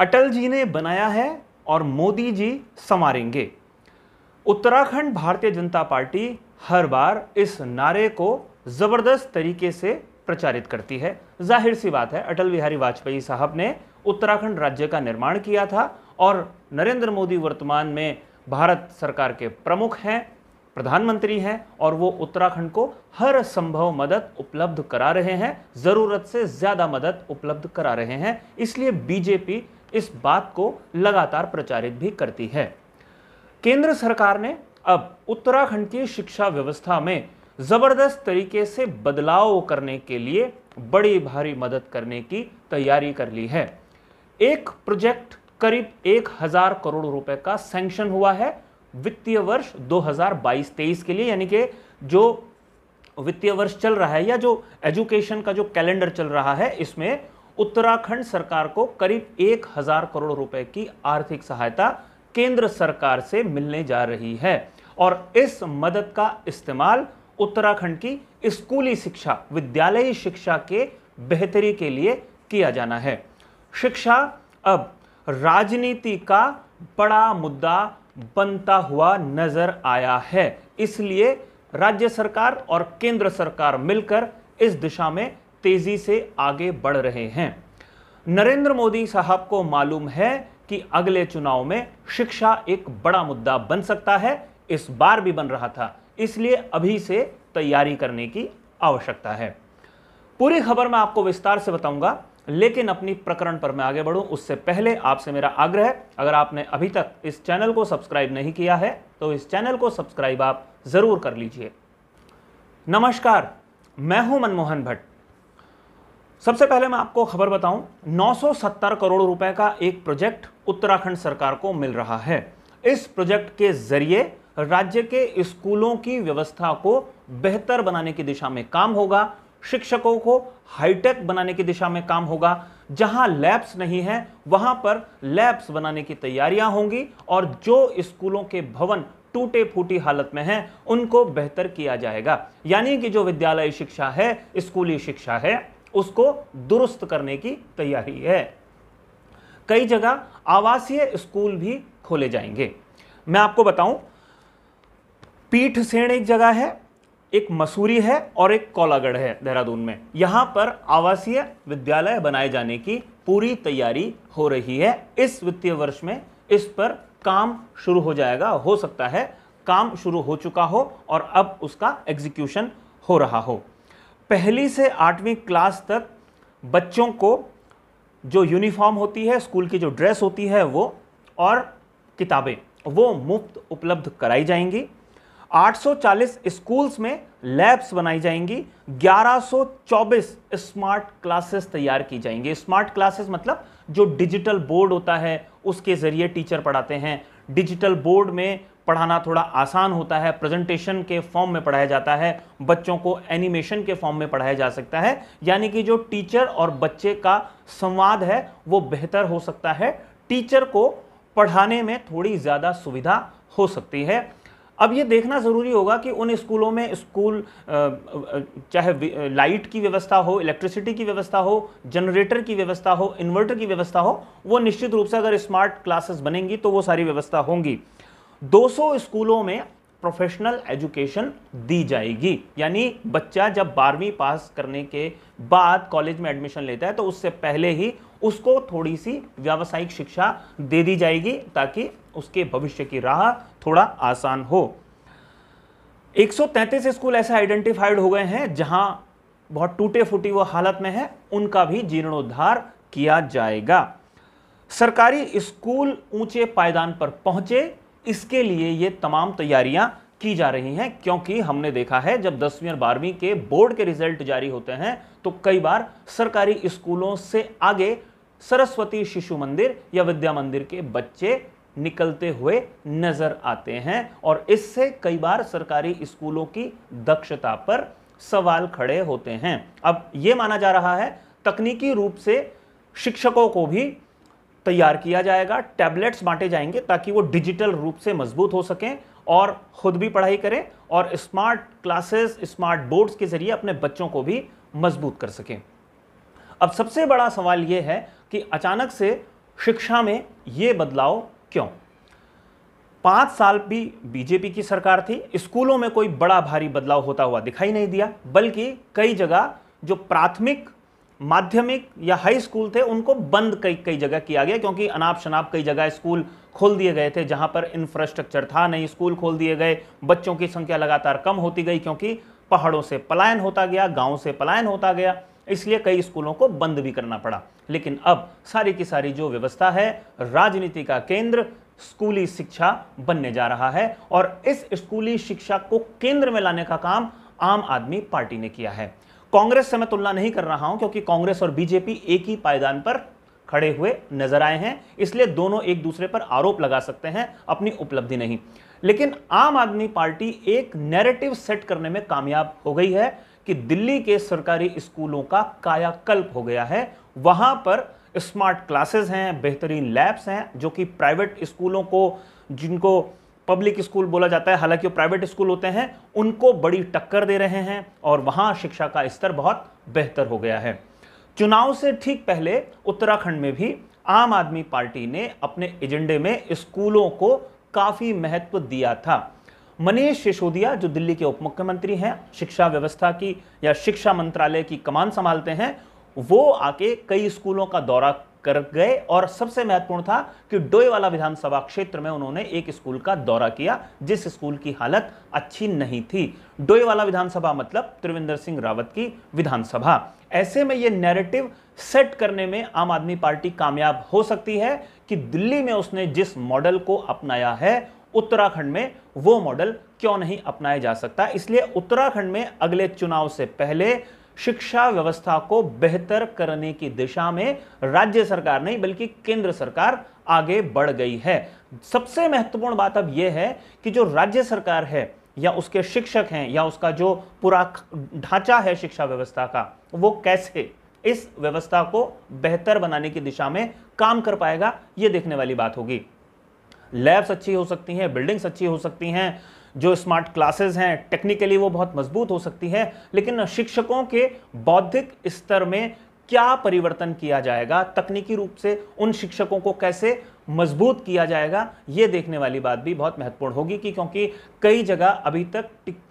अटल जी ने बनाया है और मोदी जी संवारेंगे उत्तराखंड भारतीय जनता पार्टी हर बार इस नारे को ज़बरदस्त तरीके से प्रचारित करती है जाहिर सी बात है अटल बिहारी वाजपेयी साहब ने उत्तराखंड राज्य का निर्माण किया था और नरेंद्र मोदी वर्तमान में भारत सरकार के प्रमुख हैं प्रधानमंत्री हैं और वो उत्तराखंड को हर संभव मदद उपलब्ध करा रहे हैं ज़रूरत से ज़्यादा मदद उपलब्ध करा रहे हैं इसलिए बीजेपी इस बात को लगातार प्रचारित भी करती है केंद्र सरकार ने अब उत्तराखंड की शिक्षा व्यवस्था में ज़बरदस्त तरीके से बदलाव करने के लिए बड़ी भारी मदद करने की तैयारी कर ली है एक प्रोजेक्ट करीब एक हजार करोड़ रुपए का सैंक्शन हुआ है वित्तीय वर्ष 2022-23 के लिए यानी कि जो वित्तीय वर्ष चल रहा है या जो एजुकेशन का जो कैलेंडर चल रहा है इसमें उत्तराखंड सरकार को करीब एक हजार करोड़ रुपए की आर्थिक सहायता केंद्र सरकार से मिलने जा रही है और इस मदद का इस्तेमाल उत्तराखंड की स्कूली शिक्षा विद्यालयी शिक्षा के बेहतरी के लिए किया जाना है शिक्षा अब राजनीति का बड़ा मुद्दा बनता हुआ नजर आया है इसलिए राज्य सरकार और केंद्र सरकार मिलकर इस दिशा में तेजी से आगे बढ़ रहे हैं नरेंद्र मोदी साहब को मालूम है कि अगले चुनाव में शिक्षा एक बड़ा मुद्दा बन सकता है इस बार भी बन रहा था इसलिए अभी से तैयारी करने की आवश्यकता है पूरी खबर मैं आपको विस्तार से बताऊंगा लेकिन अपनी प्रकरण पर मैं आगे बढ़ूं उससे पहले आपसे मेरा आग्रह है अगर आपने अभी तक इस चैनल को सब्सक्राइब नहीं किया है तो इस चैनल को सब्सक्राइब आप ज़रूर कर लीजिए नमस्कार मैं हूं मनमोहन भट्ट सबसे पहले मैं आपको खबर बताऊं 970 करोड़ रुपए का एक प्रोजेक्ट उत्तराखंड सरकार को मिल रहा है इस प्रोजेक्ट के जरिए राज्य के स्कूलों की व्यवस्था को बेहतर बनाने की दिशा में काम होगा शिक्षकों को हाईटेक बनाने की दिशा में काम होगा जहां लैब्स नहीं है वहां पर लैब्स बनाने की तैयारियां होंगी और जो स्कूलों के भवन टूटे फूटी हालत में हैं उनको बेहतर किया जाएगा यानी कि जो विद्यालय शिक्षा है स्कूली शिक्षा है उसको दुरुस्त करने की तैयारी है कई जगह आवासीय स्कूल भी खोले जाएंगे मैं आपको बताऊं पीठ सेण एक जगह है एक मसूरी है और एक कोलागढ़ है देहरादून में यहां पर आवासीय विद्यालय बनाए जाने की पूरी तैयारी हो रही है इस वित्तीय वर्ष में इस पर काम शुरू हो जाएगा हो सकता है काम शुरू हो चुका हो और अब उसका एग्जीक्यूशन हो रहा हो पहली से आठवीं क्लास तक बच्चों को जो यूनिफॉर्म होती है स्कूल की जो ड्रेस होती है वो और किताबें वो मुफ्त उपलब्ध कराई जाएंगी 840 स्कूल्स में लैब्स बनाई जाएंगी 1124 स्मार्ट क्लासेस तैयार की जाएंगी स्मार्ट क्लासेस मतलब जो डिजिटल बोर्ड होता है उसके ज़रिए टीचर पढ़ाते हैं डिजिटल बोर्ड में पढ़ाना थोड़ा आसान होता है प्रेजेंटेशन के फॉर्म में पढ़ाया जाता है बच्चों को एनिमेशन के फॉर्म में पढ़ाया जा सकता है यानी कि जो टीचर और बच्चे का संवाद है वो बेहतर हो सकता है टीचर को पढ़ाने में थोड़ी ज़्यादा सुविधा हो सकती है अब ये देखना ज़रूरी होगा कि उन स्कूलों में स्कूल चाहे लाइट की व्यवस्था हो इलेक्ट्रिसिटी की व्यवस्था हो जनरेटर की व्यवस्था हो इन्वर्टर की व्यवस्था हो वो निश्चित रूप से अगर स्मार्ट क्लासेस बनेंगी तो वो सारी व्यवस्था होंगी 200 स्कूलों में प्रोफेशनल एजुकेशन दी जाएगी यानी बच्चा जब बारहवीं पास करने के बाद कॉलेज में एडमिशन लेता है तो उससे पहले ही उसको थोड़ी सी व्यावसायिक शिक्षा दे दी जाएगी ताकि उसके भविष्य की राह थोड़ा आसान हो 133 स्कूल ऐसे आइडेंटिफाइड हो गए हैं जहां बहुत टूटे फूटी वो हालत में है उनका भी जीर्णोद्धार किया जाएगा सरकारी स्कूल ऊंचे पायदान पर पहुंचे इसके लिए ये तमाम तैयारियां की जा रही हैं क्योंकि हमने देखा है जब दसवीं और बारहवीं के बोर्ड के रिजल्ट जारी होते हैं तो कई बार सरकारी स्कूलों से आगे सरस्वती शिशु मंदिर या विद्या मंदिर के बच्चे निकलते हुए नजर आते हैं और इससे कई बार सरकारी स्कूलों की दक्षता पर सवाल खड़े होते हैं अब ये माना जा रहा है तकनीकी रूप से शिक्षकों को भी तैयार किया जाएगा टैबलेट्स बांटे जाएंगे ताकि वो डिजिटल रूप से मजबूत हो सकें और ख़ुद भी पढ़ाई करें और स्मार्ट क्लासेस स्मार्ट बोर्ड्स के ज़रिए अपने बच्चों को भी मजबूत कर सकें अब सबसे बड़ा सवाल ये है कि अचानक से शिक्षा में ये बदलाव क्यों पाँच साल भी बीजेपी की सरकार थी स्कूलों में कोई बड़ा भारी बदलाव होता हुआ दिखाई नहीं दिया बल्कि कई जगह जो प्राथमिक माध्यमिक या हाई स्कूल थे उनको बंद कई कई जगह किया गया क्योंकि अनाप शनाप कई जगह स्कूल खोल दिए गए थे जहां पर इंफ्रास्ट्रक्चर था नहीं स्कूल खोल दिए गए बच्चों की संख्या लगातार कम होती गई क्योंकि पहाड़ों से पलायन होता गया गाँव से पलायन होता गया इसलिए कई स्कूलों को बंद भी करना पड़ा लेकिन अब सारी की सारी जो व्यवस्था है राजनीति का केंद्र स्कूली शिक्षा बनने जा रहा है और इस स्कूली शिक्षा को केंद्र में लाने का काम आम आदमी पार्टी ने किया है कांग्रेस से मैं तुलना नहीं कर रहा हूं क्योंकि कांग्रेस और बीजेपी एक ही पायदान पर खड़े हुए नजर आए हैं इसलिए दोनों एक दूसरे पर आरोप लगा सकते हैं अपनी उपलब्धि नहीं लेकिन आम आदमी पार्टी एक नैरेटिव सेट करने में कामयाब हो गई है कि दिल्ली के सरकारी स्कूलों का कायाकल्प हो गया है वहां पर स्मार्ट क्लासेस हैं बेहतरीन लैब्स हैं जो कि प्राइवेट स्कूलों को जिनको पब्लिक स्कूल बोला जाता है हालांकि वो प्राइवेट स्कूल होते हैं उनको बड़ी टक्कर दे रहे हैं और वहाँ शिक्षा का स्तर बहुत बेहतर हो गया है चुनाव से ठीक पहले उत्तराखंड में भी आम आदमी पार्टी ने अपने एजेंडे में स्कूलों को काफ़ी महत्व दिया था मनीष सिसोदिया जो दिल्ली के उप मुख्यमंत्री हैं शिक्षा व्यवस्था की या शिक्षा मंत्रालय की कमान संभालते हैं वो आके कई स्कूलों का दौरा कर गए और सबसे महत्वपूर्ण था कि डोईवाला विधानसभा क्षेत्र में उन्होंने एक स्कूल का दौरा किया जिस स्कूल की हालत अच्छी नहीं थी डोईवाला विधानसभा मतलब त्रिवेंद्र सिंह रावत की विधानसभा ऐसे में यह नैरेटिव सेट करने में आम आदमी पार्टी कामयाब हो सकती है कि दिल्ली में उसने जिस मॉडल को अपनाया है उत्तराखंड में वो मॉडल क्यों नहीं अपनाया जा सकता इसलिए उत्तराखंड में अगले चुनाव से पहले शिक्षा व्यवस्था को बेहतर करने की दिशा में राज्य सरकार नहीं बल्कि केंद्र सरकार आगे बढ़ गई है सबसे महत्वपूर्ण बात अब यह है कि जो राज्य सरकार है या उसके शिक्षक हैं या उसका जो पूरा ढांचा है शिक्षा व्यवस्था का वो कैसे इस व्यवस्था को बेहतर बनाने की दिशा में काम कर पाएगा यह देखने वाली बात होगी लैब्स अच्छी हो सकती हैं बिल्डिंग्स अच्छी हो सकती हैं जो स्मार्ट क्लासेस हैं टेक्निकली वो बहुत मजबूत हो सकती हैं लेकिन शिक्षकों के बौद्धिक स्तर में क्या परिवर्तन किया जाएगा तकनीकी रूप से उन शिक्षकों को कैसे मजबूत किया जाएगा ये देखने वाली बात भी बहुत महत्वपूर्ण होगी कि क्योंकि कई जगह अभी तक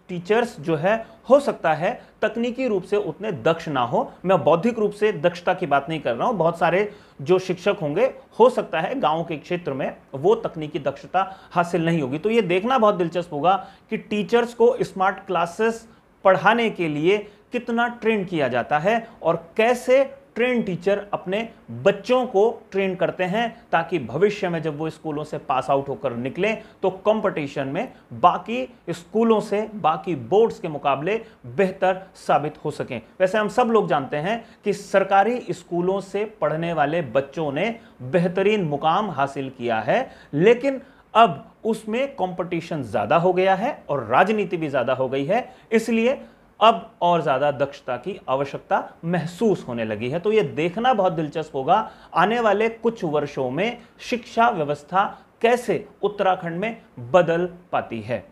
टीचर्स जो है हो सकता है तकनीकी रूप से उतने दक्ष ना हो मैं बौद्धिक रूप से दक्षता की बात नहीं कर रहा हूँ बहुत सारे जो शिक्षक होंगे हो सकता है गांव के क्षेत्र में वो तकनीकी दक्षता हासिल नहीं होगी तो ये देखना बहुत दिलचस्प होगा कि टीचर्स को स्मार्ट क्लासेस पढ़ाने के लिए कितना ट्रेन किया जाता है और कैसे ट्रेन टीचर अपने बच्चों को ट्रेन करते हैं ताकि भविष्य में जब वो स्कूलों से पास आउट होकर निकलें तो कंपटीशन में बाकी स्कूलों से बाकी बोर्ड्स के मुकाबले बेहतर साबित हो सकें वैसे हम सब लोग जानते हैं कि सरकारी स्कूलों से पढ़ने वाले बच्चों ने बेहतरीन मुकाम हासिल किया है लेकिन अब उसमें कंपटीशन ज़्यादा हो गया है और राजनीति भी ज़्यादा हो गई है इसलिए अब और ज़्यादा दक्षता की आवश्यकता महसूस होने लगी है तो यह देखना बहुत दिलचस्प होगा आने वाले कुछ वर्षों में शिक्षा व्यवस्था कैसे उत्तराखंड में बदल पाती है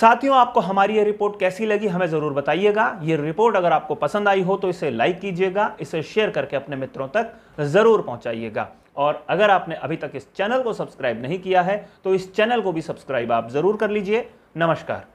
साथियों आपको हमारी यह रिपोर्ट कैसी लगी हमें ज़रूर बताइएगा यह रिपोर्ट अगर आपको पसंद आई हो तो इसे लाइक कीजिएगा इसे शेयर करके अपने मित्रों तक ज़रूर पहुंचाइएगा और अगर आपने अभी तक इस चैनल को सब्सक्राइब नहीं किया है तो इस चैनल को भी सब्सक्राइब आप ज़रूर कर लीजिए नमस्कार